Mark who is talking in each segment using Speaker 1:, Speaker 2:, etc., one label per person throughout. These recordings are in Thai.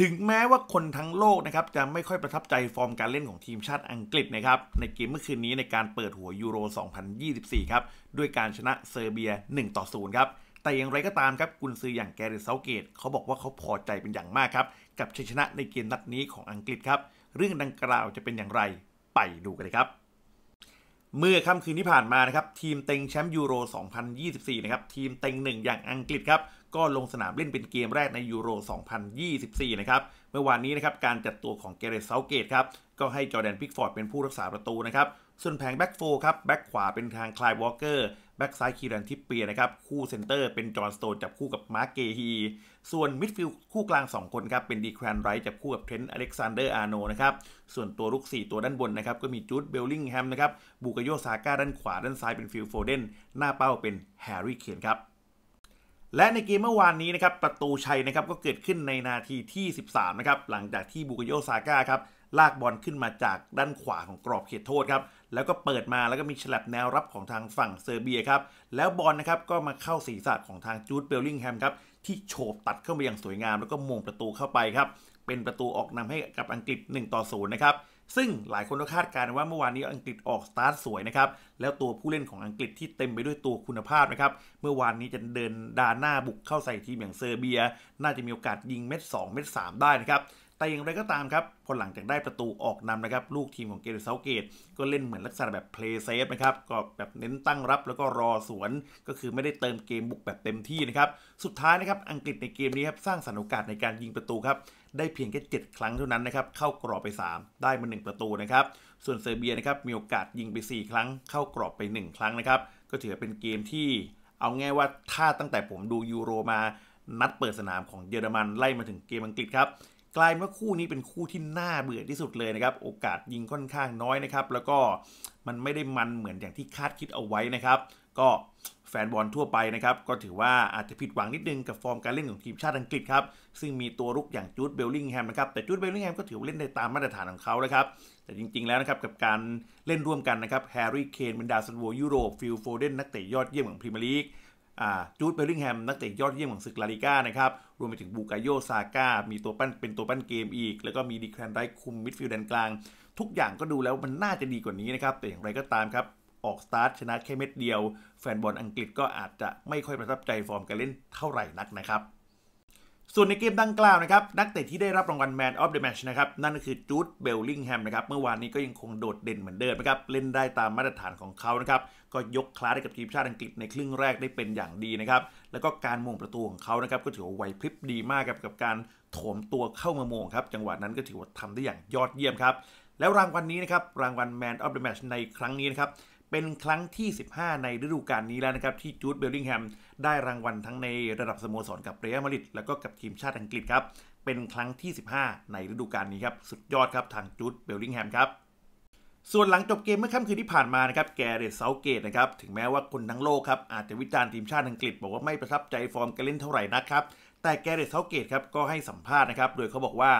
Speaker 1: ถึงแม้ว่าคนทั้งโลกนะครับจะไม่ค่อยประทับใจฟอร์มการเล่นของทีมชาติอังกฤษนะครับในเกมเมื่อคืนนี้ในการเปิดหัวยูโร 2024 ครับ ด้วยการชนะเซอร์เบีย1ต่อ0ครับ แต่อย่างไรก็ตามครับกุนซืออย่างแกเรตเซาเกตเขาบอกว่าเขาพอใจเป็นอย่างมากครับ กับชัยชนะในเกมนัดนี้ของอังกฤษครับเรื่องดังกล่าวจะเป็นอย่างไรไปดูกันเลยครับ เมื่อค่ำคืนที่ผ่านมานะครับทีมเต็งแชมป์ยูโร 2024 นะครับทีมเต็งหนึ่งอย่างอังกฤษครับก็ลงสนามเล่นเป็นเกมแรกในยูโร2024 นะครับ เมื่อวานนี้นะครับ การจัดตัวของเกเรตเซาเกตครับ ก็ให้จอแดนพิกฟอร์ดเป็นผู้รักษาประตูนะครับ ส่วนแผงแบ็กโฟครับ แบ็กขวาเป็นทางคลายวอลเกอร์ แบ็กซ้ายคีรันทิปเปียนะครับ คู่เซนเตอร์เป็นจอร์นสโตนจับคู่กับมาร์กเกฮี ส่วนมิดฟิลด์คู่กลาง 2 คนครับ เป็นดีแครนไรท์จับคู่กับเทรนต์อเล็กซานเดอร์อาร์โนนะครับ ส่วนตัวลุก4ตัวด้านบนนะครับก็มีจูดเบลลิงแฮมนะครับบูกโยซาก้าด้านขวาด้านซ้ายเป็นฟิลโฟเดนหน้าเป้าเป็นแฮร์รี่เคนครับและในเกมเมื่อวานนี้นะครับประตูชัยนะครับก็เกิดขึ้นในนาทีที่ 13 นะครับ หลังจากที่บุกโยซาก้า ครับ ลากบอลขึ้นมาจากด้านขวาของกรอบเขตโทษครับ แล้วก็เปิดมาแล้วก็มีฉลับแนวรับของทางฝั่งเซอร์เบียครับ แล้วบอลนะครับ ก็มาเข้าศีรษะของทางจูดเบลลิงแฮมครับ ที่โฉบตัดเข้าไปอย่างสวยงามแล้วก็มงประตูเข้าไปครับเป็นประตูออกนำให้กับอังกฤษ1ต่อ0นะครับซึ่งหลายคนก็คาดการณ์ว่าเมื่อวานนี้อังกฤษออกสตาร์ทสวยนะครับ แล้วตัวผู้เล่นของอังกฤษที่เต็มไปด้วยตัวคุณภาพนะครับ เมื่อวานนี้จะเดินดานหน้าบุกเข้าใส่ทีมอย่างเซอร์เบีย น่าจะมีโอกาสยิงเม็ด2เม็ด3ได้นะครับแต่อย่างไรก็ตามครับพอหลังจากได้ประตูออกนำนะครับ ลูกทีมของเกเรเซาเกต ก็เล่นเหมือนลักษณะแบบเพลย์เซฟนะครับ ก็แบบเน้นตั้งรับแล้วก็รอสวน ก็คือไม่ได้เติมเกมบุกแบบเต็มที่นะครับ สุดท้ายนะครับ อังกฤษในเกมนี้ครับ สร้างสรรค์โอกาสในการยิงประตูครับ ได้เพียงแค่7ครั้งเท่านั้นนะครับ เข้ากรอบไป 3 ได้มา1ประตูนะครับ ส่วนเซอร์เบียนะครับ มีโอกาสยิงไป4 ครั้ง เข้ากรอบไป 1 ครั้งนะครับ ก็ถือเป็นเกมที่ เอาง่ายว่า ถ้าตั้งแต่ผมดูยูโรมานัดเปิดสนามของเยอรมันไล่มาถึงเกมอังกฤษครับกลายว่าคู่นี้เป็นคู่ที่น่าเบื่อที่สุดเลยนะครับโอกาสยิงค่อนข้างน้อยนะครับแล้วก็มันไม่ได้มันเหมือนอย่างที่คาดคิดเอาไว้นะครับก็แฟนบอลทั่วไปนะครับก็ถือว่าอาจจะผิดหวังนิดนึง กับฟอร์มการเล่นของทีมชาติอังกฤษครับซึ่งมีตัวรุกอย่างจูดเบลลิงแฮมนะครับแต่จูดเบลลิงแฮมก็ถือว่าเล่นได้ตามมาตรฐานของเขาลยครับแต่จริงๆแล้วนะครับกับการเล่นร่วมกันนะครับแฮร์รี่เคนเป็นดาวซันโวยุโรฟิลโฟเดนนักเตะยอดเยี่ยมของพรีเมียร์ลีกจูดเบลลิงแฮมนักเตะยอดเยี่ยมของศึกลาลิก้านะครับรวมไปถึงบูกาโยซาก้ามีตัวปั้นเป็นตัวปั้นเกมอีก แล้วก็มีดีแครนไรคุมมิดฟิลด์แดนกลาง ทุกอย่างก็ดูแล้วมันน่าจะดีกว่านี้นะครับ แต่อย่างไรก็ตามครับ ออกสตาร์ทชนะแค่เม็ดเดียว แฟนบอลอังกฤษก็อาจจะไม่ค่อยประทับใจฟอร์มการเล่นเท่าไหร่นักนะครับส่วนในเกมดังกล่าวนะครับนักเตะที่ได้รับรางวัล Man of the Match นะครับนั่นคือจูดเบลลิงแฮมนะครับเมื่อวานนี้ก็ยังคงโดดเด่นเหมือนเดิมนะครับ เล่นได้ตามมาตรฐานของเขานะครับก็ยกคลาสให้กับทีมชาติอังกฤษในครึ่งแรกได้เป็นอย่างดีนะครับแล้วก็การมงประตูของเขานะครับก็ถือว่าไหวพริบดีมากกับกับการโถมตัวเข้ามามงครับจังหวะนั้นก็ถือว่าทำได้อย่างยอดเยี่ยมครับแล้วรางวัลนนี้นะครับรางวัล Man of the Match ในครั้งนี้นะครับเป็นครั้งที่ 15 ในฤดูกาลนี้แล้วนะครับที่จูดเบลลิงแฮมได้รางวัลทั้งในระดับสโมสรกับเรอัลมาดริดแล้วก็กับทีมชาติอังกฤษครับเป็นครั้งที่ 15 ในฤดูกาลนี้ครับสุดยอดครับทางจูดเบลลิงแฮมครับส่วนหลังจบเกมเมื่อค่ำคืนที่ผ่านมานะครับแกเรตเซาเกตนะครับถึงแม้ว่าคนทั้งโลกครับอาจจะวิจารณ์ทีมชาติอังกฤษ บอกว่าไม่ประทับใจฟอร์มการเล่น เท่าไหร่นักครับแต่แกเรตเซาเกตครับก็ให้สัมภาษณ์นะครับโดยเขาบอกว่า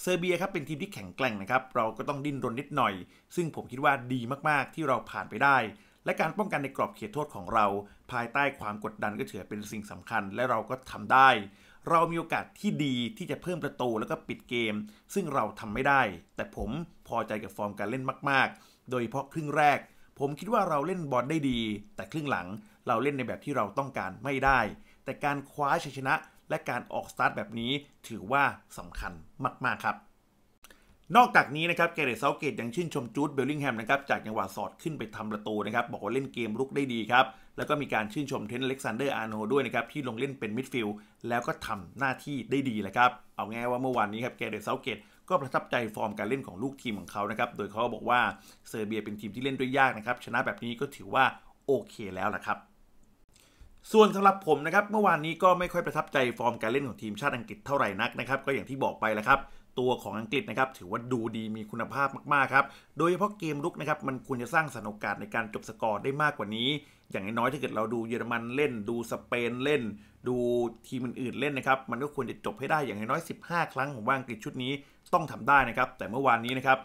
Speaker 1: เซอร์เบียครับเป็นทีมที่แข็งแกร่งนะครับเราก็ต้องดิ้นรนนิดหน่อย ซึ่งผมคิดว่าดีมากๆที่เราผ่านไปได้ และการป้องกันในกรอบเขตโทษของเราภายใต้ความกดดันก็ถือเป็นสิ่งสำคัญและเราก็ทำได้ เรามีโอกาสที่ดีที่จะเพิ่มประตูแล้วก็ปิดเกม ซึ่งเราทำไม่ได้ แต่ผมพอใจกับฟอร์มการเล่นมากๆ โดยเฉพาะครึ่งแรก ผมคิดว่าเราเล่นบอลได้ดี แต่ครึ่งหลังเราเล่นในแบบที่เราต้องการไม่ได้ แต่การคว้าชัยชนะและการออกสตาร์ทแบบนี้ถือว่าสำคัญมากๆครับ นอกจากนี้นะครับเกเรตเซาเกตยังชื่นชมจูดเบลลิงแฮมนะครับจากจังหวะสอดขึ้นไปทำประตูนะครับบอกว่า เล่นเกมรุกได้ดี ครับ แล้วก็มีการชื่นชม เทนเล็กซานเดอร์อาร์โนด้วยนะครับที่ลงเล่นเป็นมิดฟิลด์แล้วก็ทำหน้าที่ได้ดีหละครับเอาง่ายว่าเมื่อวานนี้ครับเกเรตเซาเกตก็ประทับใจฟอร์มการเล่นของลูกทีมของเขานะครับโดยเขาบอกว่าเซอร์เบียเป็นทีมที่เล่นด้วยยากนะครับชนะแบบนี้ก็ถือว่าโอเค แล้วละครับส่วนสำหรับผมนะครับ เมื่อวานนี้ก็ไม่ค่อยประทับใจฟอร์มการเล่นของทีมชาติอังกฤษเท่าไหร่นักนะครับ ก็อย่างที่บอกไปแล้วครับ ตัวของอังกฤษนะครับถือว่าดูดีมีคุณภาพมากๆครับ โดยเฉพาะเกมลุกนะครับ มันควรจะสร้างสรโอการ์ในการจบสกอร์ได้มากกว่านี้ อย่างน้อยถ้าเกิดเราดูเยอรมันเล่น ดูสเปนเล่น ดูทีมอื่นๆเล่นนะครับ มันก็ควรจะจบให้ได้อย่างน้อย 15 ครั้งองว่าอังกฤษชุดนี้ต้องทำได้นะครับแต่เมื่อวานนี้นะครับ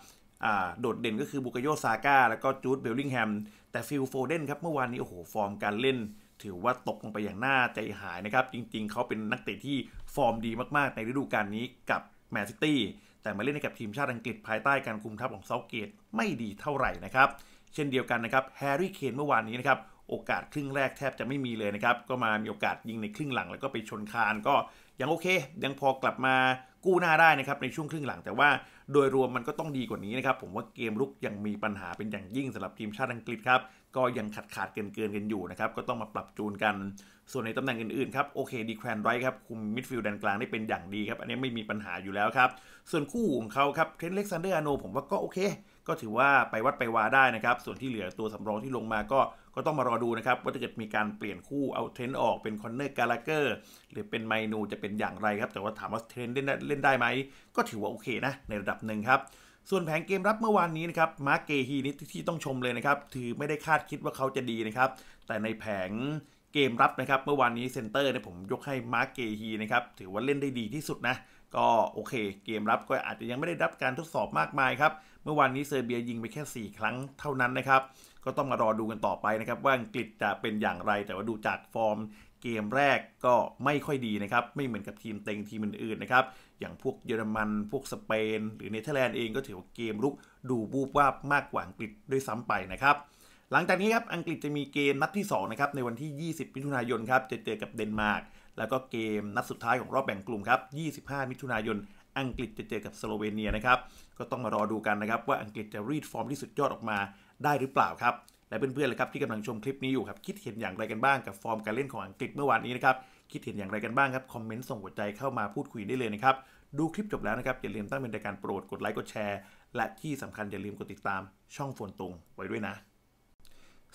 Speaker 1: โดดเด่นก็คือบุกโยซาก้าแล้วก็จูดเบลลิงแฮมแต่ฟิลโฟเดนครับเมื่อวานนี้โอ้โหฟอร์มการเล่นถือว่าตกลงไปอย่างน่าใจหายนะครับ จริงๆ เขาเป็นนักเตะที่ฟอร์มดีมากๆในฤดูกาลนี้กับแมนซิตี้แต่มาเล่นใกับทีมชาติอังกฤษภายใต้การคุมทัพของเซาเกตไม่ดีเท่าไหร่นะครับ เช่นเดียวกันนะครับแฮร์รี่เคนเมื่อวานนี้นะครับ โอกาสครึ่งแรกแทบจะไม่มีเลยนะครับ ก็มามีโอกาสยิงในครึ่งหลังแล้วก็ไปชนคานก็ยังโอเค ยังพอกลับมากู้หน้าได้นะครับในช่วงครึ่งหลัง แต่ว่าโดยรวมมันก็ต้องดีกว่านี้นะครับผมว่าเกมลุกยังมีปัญหาเป็นอย่างยิ่งสำหรับทีมชาติอังกฤษครับก็ยังขาดขาดเกินเกินกันอยู่นะครับก็ต้องมาปรับจูนกัน ส่วนในตำแหน่งอื่นๆ ครับโอเคดีแควนไรครับ คุมมิดฟิลด์แดนกลางได้เป็นอย่างดีครับอันนี้ไม่มีปัญหาอยู่แล้วครับส่วนคู่ของเขาครับ เทรนเล็กซานเดอร์อาโนผมว่าก็โอเค ก็ถือว่าไปวัดไปวาได้นะครับส่วนที่เหลือตัวสำรองที่ลงมาก็ก็ต้องมารอดูนะครับ ว่าถ้าเกิดมีการเปลี่ยนคู่เอาเทรนออกเป็นคอนเนอร์กาลาเกอร์หรือเป็นไมนูจะเป็นอย่างไรครับแต่ว่าถามว่าเทรนเล่นได้เล่นได้ไหมก็ถือว่าโอเคนะในระดับหนึ่งครับส่วนแผงเกมรับเมื่อวานนี้นะครับมาร์กเกฮีนี่ที่ต้องชมเลยนะครับถือไม่ได้คาดคิดว่าเขาจะดีนะครับ แต่ในแผงเกมรับนะครับเมื่อวานนี้เซนเตอร์เนี่ยผมยกให้มาร์กเกฮีนะครับถือว่าเล่นได้ดีที่สุดนะ ก็โอเคเกมรับก็อาจจะยังไม่ได้รับการทดสอบมากมายครับ เมื่อวานนี้เซอร์เบียยิงไปแค่ 4 ครั้งเท่านั้นนะครับก็ต้องมารอดูกันต่อไปนะครับ ว่าอังกฤษจะเป็นอย่างไร แต่ว่าดูจากฟอร์มเกมแรกก็ไม่ค่อยดีนะครับ ไม่เหมือนกับทีมเต็งทีมอื่นๆนะครับอย่างพวกเยอรมัน พวกสเปน หรือเนเธอร์แลนด์เองก็ถือว่าเกมรุกดูบูบวาบมากกว่าอังกฤษด้วยซ้ำไปนะครับ หลังจากนี้ครับ อังกฤษจะมีเกมนัดที่2นะครับในวันที่ 20 มิถุนายนครับจะเจอกับเดนมาร์ก แล้วก็เกมนัดสุดท้ายของรอบแบ่งกลุ่มครับ 25 มิถุนายน อังกฤษจะเจอกับสโลเวเนียนะครับ ก็ต้องมารอดูกันนะครับ ว่าอังกฤษจะรีดฟอร์มที่สุดยอดออกมาได้หรือเปล่าครับ และเพื่อนๆเลยครับที่กำลังชมคลิปนี้อยู่ครับคิดเห็นอย่างไรกันบ้างกับฟอร์มการเล่นของอังกฤษเมื่อวานนี้นะครับคิดเห็นอย่างไรกันบ้างครับ คอมเมนต์ส่งหัวใจเข้ามาพูดคุยได้เลยนะครับ ดูคลิปจบแล้วนะครับ อย่าลืมตั้งเป็นรายการโปรดกดไลค์ กดแชร์ และที่สำคัญ อย่าลืมกดติดตาม ช่องฝนตรงไว้ด้วยนะ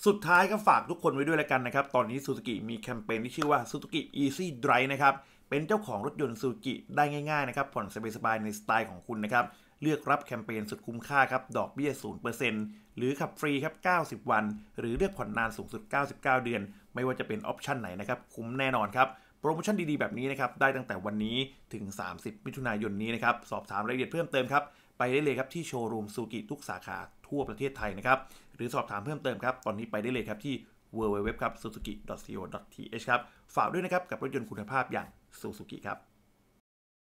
Speaker 1: สุดท้ายก็ฝากทุกคนไว้ด้วยแล้วกันนะครับ ตอนนี้ซูซูกิมีแคมเปญที่ชื่อว่าซูซูกิ Easy Drive นะครับ เป็นเจ้าของรถยนต์ซูซูกิได้ง่ายๆนะครับผ่อนสบายๆในสไตล์ของคุณนะครับเลือกรับแคมเปญสุดคุ้มค่าครับดอกเบี้ยศูนนย์์เเปอรซ็ต์หรือขับฟรีครับ 90 วัน หรือเลือกผ่อนนานสูงสุด 99 เดือน ไม่ว่าจะเป็นออปชันไหนนะครับคุ้มแน่นอนครับโปรโมชั่นดี ๆ แบบนี้นะครับได้ตั้งแต่วันนี้ถึง 30 มิถุนายนนี้นะครับสอบถามรายละเอียดเพิ่มเติมครับ ไปได้เลยครับ ที่โชว์รูมซูกิทุกสาขาทั่วประเทศไทยนะครับหรือสอบถามเพิ่มเติมครับ ตอนนี้ไปได้เลยครับ ที่ www.suzuki.co.th ครับฝากด้วยนะครับ กับรถยนต์คุณภาพอย่างซูซูกิครับ